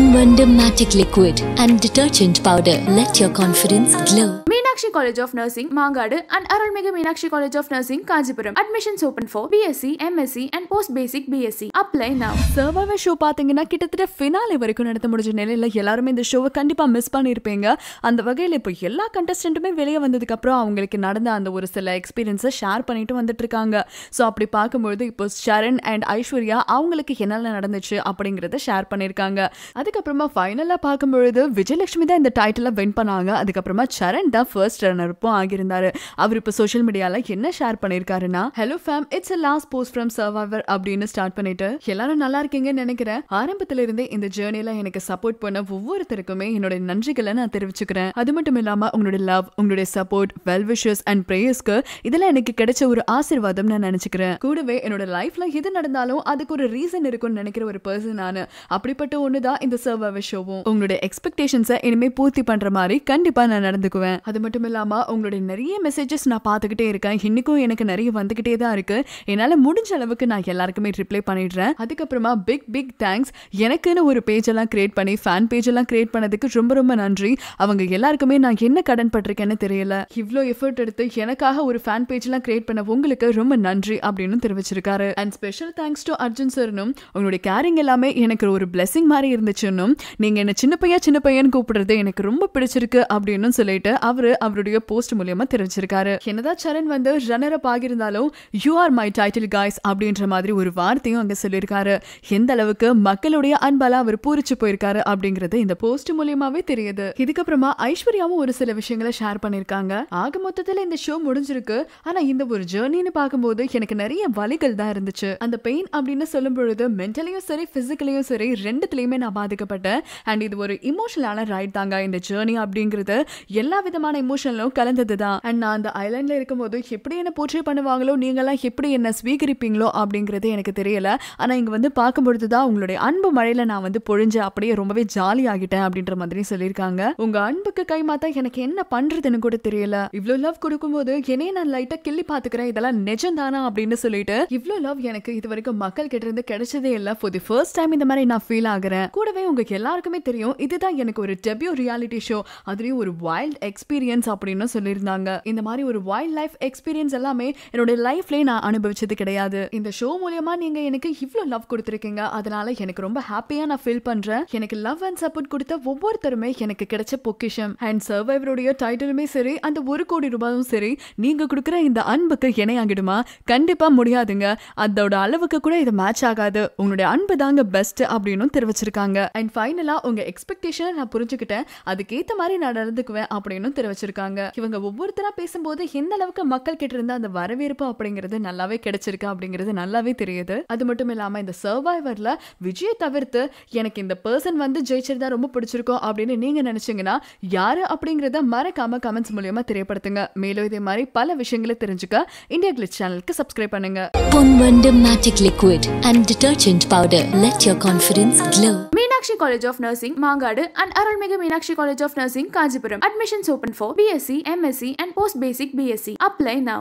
One Wonder Magic Liquid and Detergent Powder. Let your confidence glow. Meenakshi college of nursing Mangadu and Arulmigu Meenakshi college of nursing Kanchipuram admissions open for BSc MSc and post basic BSc apply now survivor show பார்த்தீங்கன்னா கிட்டத்தட்ட finale வரைக்கும் நடத்த முடிஞ்ச நிலையில் எல்லாருமே இந்த ஷோவை கண்டிப்பாக மிஸ் பண்ணியிருப்பீங்க அந்த வகையில் இப்போ எல்லா கண்டஸ்டண்ட்டுமே வெளியே வந்ததுக்கப்புறம் அவங்களுக்கு நடந்த அந்த ஒரு சில எக்ஸ்பீரியன்ஸை ஷேர் பண்ணிட்டு வந்துட்டு இருக்காங்க ஸோ அப்படி பார்க்கும்பொழுது இப்போ சரண் அண்ட் ஐஸ்வர்யா அவங்களுக்கு என்னென்ன நடந்துச்சு அப்படிங்கிறத ஷேர் பண்ணியிருக்காங்க அதுக்கப்புறமா ஃபைனலாக பார்க்கும்பொழுது விஜயலட்சுமி தான் இந்த டைட்டிலை வின் பண்ணாங்க அதுக்கப்புறமா சரண் தான் ஃபர்ஸ்ட் ரன்னருப்பும் ஆகியிருந்தார் அவர் இப்போ சோஷியல் மீடியாவில் என்ன ஷேர் பண்ணிருக்காருன்னா hello fam it's a last post from survivor அப்படின்னு ஸ்டார்ட் பண்ணிட்டு எல்லாரும் நல்லா இருக்கீங்கன்னு நினைக்கிறேன் ஆரம்பத்துல இருந்தே இந்த ஜேர்னில எனக்கு சப்போர்ட் பண்ண ஒவ்வொருத்தருக்குமே என்னோட நன்றிகளை நான் தெரிவிச்சுக்கிறேன் அது மட்டும் இல்லாம உங்களோட லவ் உங்களுடைய சப்போர்ட் வெல் விஷஸ் அண்ட் ப்ரேயர்ஸ்க்கு இதெல்லாம் எனக்கு கிடைச்ச ஒரு ஆசிர்வாதம் நான் நினைச்சுக்கிறேன் கூடவே என்னோட லைஃப்ல எது நடந்தாலும் அதுக்கு ஒரு ரீசன் இருக்கும்னு நினைக்கிற ஒரு பர்சன் நான் அப்படிப்பட்ட ஒண்ணுதான் இந்த சர்வைவர் ஷோவும் உங்களுடைய எக்ஸ்பெக்டேஷன்ஸை இனிமே பூர்த்தி பண்ற மாதிரி கண்டிப்பா நான் நடந்துக்குவேன் அது மட்டும் இல்லாமல் உங்களுடைய நிறைய மெசேஜஸ் நான் பார்த்துக்கிட்டே இருக்கேன் இன்றைக்கும் எனக்கு நிறைய வந்துக்கிட்டே தான் இருக்குது என்னால் முடிஞ்ச அளவுக்கு நான் எல்லாருக்குமே ரிப்ளை பண்ணிடுறேன் அதுக்கப்புறமா பிக் பிக் தேங்க்ஸ் எனக்குன்னு ஒரு பேஜெல்லாம் க்ரியேட் பண்ணி ஃபேன் பேஜெல்லாம் க்ரியேட் பண்ணதுக்கு ரொம்ப ரொம்ப நன்றி அவங்க எல்லாருக்குமே நான் என்ன கடன் பட்டிருக்கேன்னு தெரியல இவ்வளோ எஃபர்ட் எடுத்து எனக்காக ஒரு ஃபேன் பேஜ்லாம் கிரியேட் பண்ண உங்களுக்கு ரொம்ப நன்றி அப்படின்னு தெரிவிச்சிருக்காரு and special thanks to Arjun சார்னும் உங்களுடைய கேரிங் எல்லாமே எனக்கு ஒரு பிளெஸிங் மாதிரி இருந்துச்சுன்னு நீங்கள் என்ன சின்ன பையன் சின்ன பையன் கூப்பிடுறது எனக்கு ரொம்ப பிடிச்சிருக்கு அப்படின்னு சொல்லிட்டு அவர் அவருடைய போஸ்ட் மூலியமா தெரிவிச்சிருக்காரு என்னதான் சரண் வந்து ரன்னர் அப் ஆகியிருந்தாலும் you are my title guys அப்படின்ற மாதிரி ஒரு வார்த்தையும் அங்க சொல்லியிருக்காரு எந்த அளவுக்கு மக்களுடைய அன்பால அவர் பூரிச்சு போயிருக்காரு அப்படிங்கறது இந்த போஸ்ட் மூலியமாவே தெரியுது இதுக்கப்புறமா ஐஸ்வர்யாவும் ஒரு சில விஷயங்களை ஷேர் பண்ணிருக்காங்க ஆக மொத்தத்துல இந்த ஷோ முடிஞ்சிருக்கு ஆனா இந்த ஒரு ஜேர்னின்னு பார்க்கும்போது எனக்கு நிறைய வழிகள் தான் இருந்துச்சு அந்த பெயின் அப்படின்னு சொல்லும் பொழுது மென்டலையும் சரி பிசிக்கலையும் சரி ரெண்டுத்துலயுமே நான் பாதிக்கப்பட்டேன் அண்ட் இது ஒரு இமோஷனலான ரைட் தாங்க இந்த ஜேர்னி அப்படிங்கிறது எல்லா விதமான எமோஷனலும் கலந்தது தான் அண்ட் நான் அந்த ஐலாண்டில் இருக்கும்போது எப்படி என்ன போர்ட்ரே பண்ணுவாங்களோ நீங்களாம் எப்படி என்ன ஸ்வீகரிப்பீங்களோ அப்படிங்கிறது எனக்கு தெரியல ஆனால் இங்கே வந்து பார்க்கும்பொழுது தான் உங்களுடைய அன்பு மழையில் நான் வந்து பொழிஞ்சு அப்படியே ரொம்பவே ஜாலி ஆகிட்டேன் அப்படின்ற மாதிரி சொல்லியிருக்காங்க உங்கள் அன்புக்கு கை மாத்தா எனக்கு என்ன பண்ணுறதுன்னு கூட தெரியல இவ்வளோ லவ் கொடுக்கும்போது என்னையே நான் லைட்டாக கிள்ளி பார்த்துக்கிறேன் இதெல்லாம் நிஜம் தானா அப்படின்னு சொல்லிட்டு இவ்வளோ லவ் எனக்கு இது வரைக்கும் மக்கள் கிட்ட இருந்து கிடைச்சதே இல்லை ஃபார் தி ஃபர்ஸ்ட் டைம் இந்த மாதிரி நான் ஃபீல் ஆகிறேன் கூடவே உங்களுக்கு எல்லாருக்குமே தெரியும் இதுதான் எனக்கு ஒரு டெபியூ ரியாலிட்டி ஷோ அதுலேயும் ஒரு வைல்ட் எக்ஸ்பீரியன்ஸ் எக்ஸ்பீரியன்ஸ் அப்படின்னு சொல்லியிருந்தாங்க இந்த மாதிரி ஒரு வைல்ட் லைஃப் எக்ஸ்பீரியன்ஸ் எல்லாமே என்னோட லைஃப்லேயே நான் அனுபவிச்சது கிடையாது இந்த ஷோ மூலியமா நீங்க எனக்கு இவ்வளோ லவ் கொடுத்துருக்கீங்க அதனால எனக்கு ரொம்ப ஹாப்பியா நான் ஃபீல் பண்றேன் எனக்கு லவ் அண்ட் சப்போர்ட் கொடுத்த ஒவ்வொருத்தருமே எனக்கு கிடைச்ச பொக்கிஷம் அண்ட் சர்வைவருடைய டைட்டிலுமே சரி அந்த ஒரு கோடி ரூபாயும் சரி நீங்க கொடுக்குற இந்த அன்புக்கு இணையாகிடுமா கண்டிப்பா முடியாதுங்க அதோட அளவுக்கு கூட இது மேட்ச் ஆகாது உங்களுடைய அன்பு தாங்க பெஸ்ட் அப்படின்னு தெரிவிச்சிருக்காங்க அண்ட் ஃபைனலா உங்க எக்ஸ்பெக்டேஷனை நான் புரிஞ்சுக்கிட்டேன் அதுக்கேற்ற மாதிரி நான் நடந்துக்குவேன் அப்படின்னு தெரிவிச்சிருக்காங்க கொடுத்துருக்காங்க இவங்க ஒவ்வொருத்தரா பேசும்போது எந்த அளவுக்கு மக்கள் கிட்ட இருந்த அந்த வரவேற்பு அப்படிங்கிறது நல்லாவே கிடைச்சிருக்கு அப்படிங்கிறது நல்லாவே தெரியுது அது மட்டும் இல்லாம இந்த சர்வைவர்ல விஜயை தவிர்த்து எனக்கு இந்த பர்சன் வந்து ஜெயிச்சிருந்தா ரொம்ப பிடிச்சிருக்கோம் அப்படின்னு நீங்க நினைச்சீங்கன்னா யாரு அப்படிங்கறத மறக்காம கமெண்ட்ஸ் மூலியமா தெரியப்படுத்துங்க மேலும் இதே மாதிரி பல விஷயங்களை தெரிஞ்சுக்க இந்தியா கிளிச் சேனலுக்கு சப்ஸ்கிரைப் பண்ணுங்க Pon Vandu magic liquid and detergent powder let your confidence glow Meenakshi college of nursing Mangadu and Arulmigu Meenakshi college of nursing Kanchipuram admissions open for BSc MSc and post basic BSc apply now